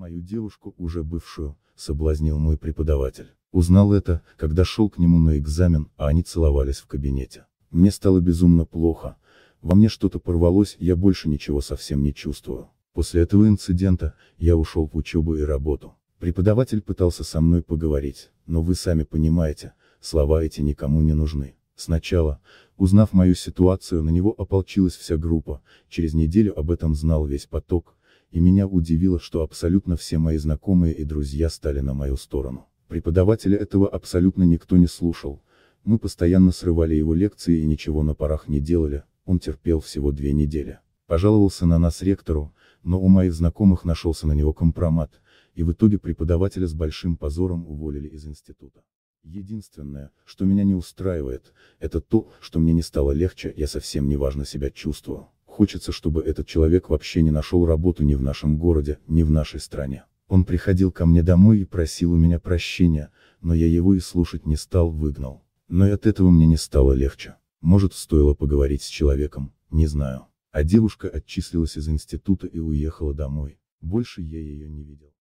Мою девушку, уже бывшую, соблазнил мой преподаватель. Узнал это, когда шел к нему на экзамен, а они целовались в кабинете. Мне стало безумно плохо. Во мне что-то порвалось, я больше ничего совсем не чувствую. После этого инцидента, я ушел в учебу и работу. Преподаватель пытался со мной поговорить, но вы сами понимаете, слова эти никому не нужны. Сначала, узнав мою ситуацию, на него ополчилась вся группа, через неделю об этом знал весь поток, и меня удивило, что абсолютно все мои знакомые и друзья стали на мою сторону. Преподавателя этого абсолютно никто не слушал, мы постоянно срывали его лекции и ничего на парах не делали, он терпел всего две недели. Пожаловался на нас ректору, но у моих знакомых нашелся на него компромат, и в итоге преподавателя с большим позором уволили из института. Единственное, что меня не устраивает, это то, что мне не стало легче, я совсем неважно себя чувствовал. Хочется, чтобы этот человек вообще не нашел работу ни в нашем городе, ни в нашей стране. Он приходил ко мне домой и просил у меня прощения, но я его и слушать не стал, выгнал. Но и от этого мне не стало легче. Может, стоило поговорить с человеком, не знаю. А девушка отчислилась из института и уехала домой. Больше я ее не видел.